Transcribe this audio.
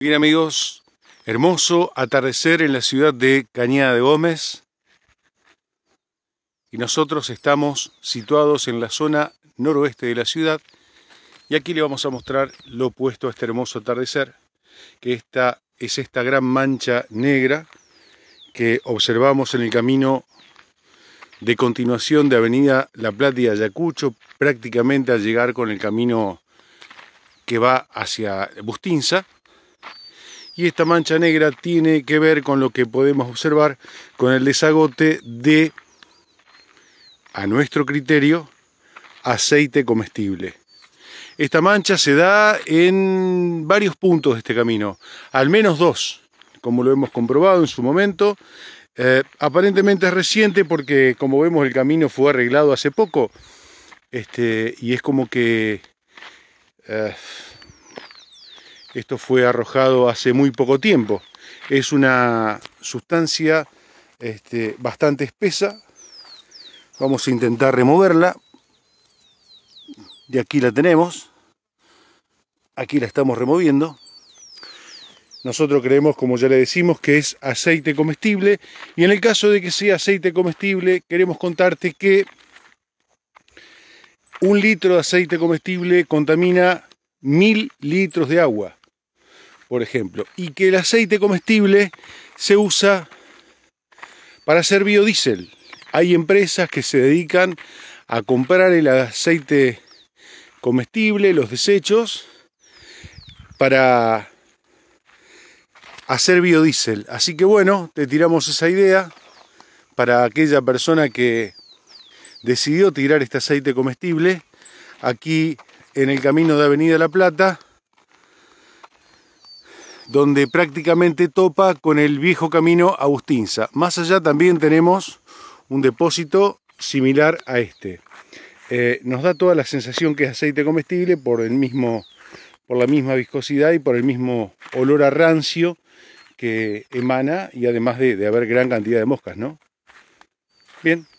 Bien amigos, hermoso atardecer en la ciudad de Cañada de Gómez y nosotros estamos situados en la zona noroeste de la ciudad y aquí le vamos a mostrar lo opuesto a este hermoso atardecer que esta es esta gran mancha negra que observamos en el camino de continuación de Avenida La Plata y Ayacucho prácticamente al llegar con el camino que va hacia Bustinza y esta mancha negra tiene que ver con lo que podemos observar con el desagote de, a nuestro criterio, aceite comestible. Esta mancha se da en varios puntos de este camino, al menos dos, como lo hemos comprobado en su momento. Eh, aparentemente es reciente porque, como vemos, el camino fue arreglado hace poco este, y es como que... Eh, esto fue arrojado hace muy poco tiempo. Es una sustancia este, bastante espesa. Vamos a intentar removerla. De aquí la tenemos. Aquí la estamos removiendo. Nosotros creemos, como ya le decimos, que es aceite comestible. Y en el caso de que sea aceite comestible, queremos contarte que un litro de aceite comestible contamina mil litros de agua por ejemplo. Y que el aceite comestible se usa para hacer biodiesel. Hay empresas que se dedican a comprar el aceite comestible, los desechos, para hacer biodiesel. Así que bueno, te tiramos esa idea para aquella persona que decidió tirar este aceite comestible aquí en el camino de Avenida La Plata donde prácticamente topa con el viejo camino Agustinza. Más allá también tenemos un depósito similar a este. Eh, nos da toda la sensación que es aceite comestible por, el mismo, por la misma viscosidad y por el mismo olor a rancio que emana y además de, de haber gran cantidad de moscas, ¿no? Bien,